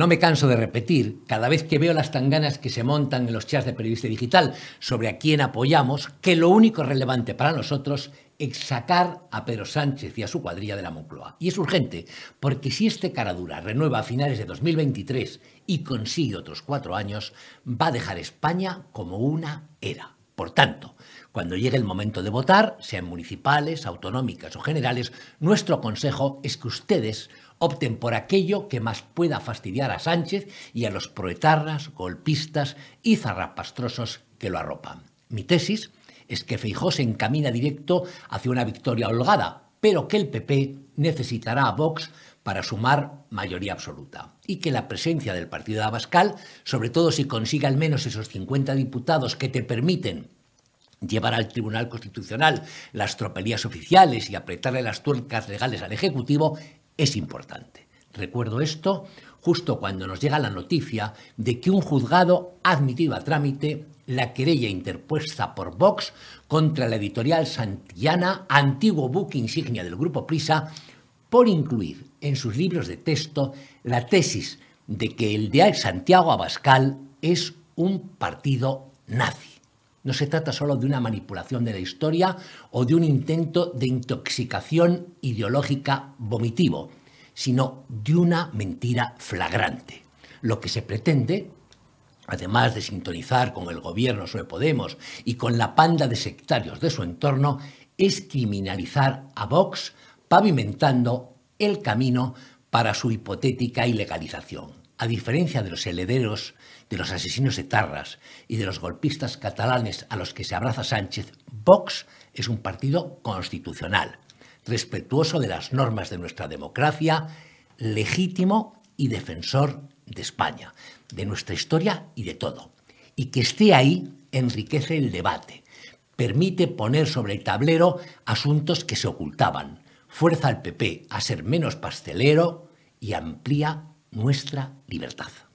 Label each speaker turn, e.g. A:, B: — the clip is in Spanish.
A: No me canso de repetir, cada vez que veo las tanganas que se montan en los chats de periodista digital sobre a quién apoyamos, que lo único relevante para nosotros es sacar a Pedro Sánchez y a su cuadrilla de la Moncloa. Y es urgente, porque si este cara dura renueva a finales de 2023 y consigue otros cuatro años, va a dejar España como una era. Por tanto, cuando llegue el momento de votar, sean municipales, autonómicas o generales, nuestro consejo es que ustedes opten por aquello que más pueda fastidiar a Sánchez y a los proetarras, golpistas y zarrapastrosos que lo arropan. Mi tesis es que Feijó se encamina directo hacia una victoria holgada, pero que el PP necesitará a Vox para sumar mayoría absoluta y que la presencia del partido de Abascal, sobre todo si consigue al menos esos 50 diputados que te permiten llevar al Tribunal Constitucional las tropelías oficiales y apretarle las tuercas legales al Ejecutivo, es importante. Recuerdo esto justo cuando nos llega la noticia de que un juzgado ha admitido a trámite la querella interpuesta por Vox contra la editorial Santiana, antiguo buque insignia del Grupo Prisa, por incluir en sus libros de texto la tesis de que el de Santiago Abascal es un partido nazi. No se trata solo de una manipulación de la historia o de un intento de intoxicación ideológica vomitivo, sino de una mentira flagrante. Lo que se pretende, además de sintonizar con el gobierno sobre Podemos y con la panda de sectarios de su entorno, es criminalizar a Vox pavimentando el camino para su hipotética ilegalización. A diferencia de los herederos de los asesinos de y de los golpistas catalanes a los que se abraza Sánchez, Vox es un partido constitucional, respetuoso de las normas de nuestra democracia, legítimo y defensor de España, de nuestra historia y de todo. Y que esté ahí enriquece el debate, permite poner sobre el tablero asuntos que se ocultaban, fuerza al PP a ser menos pastelero y amplía nuestra libertad.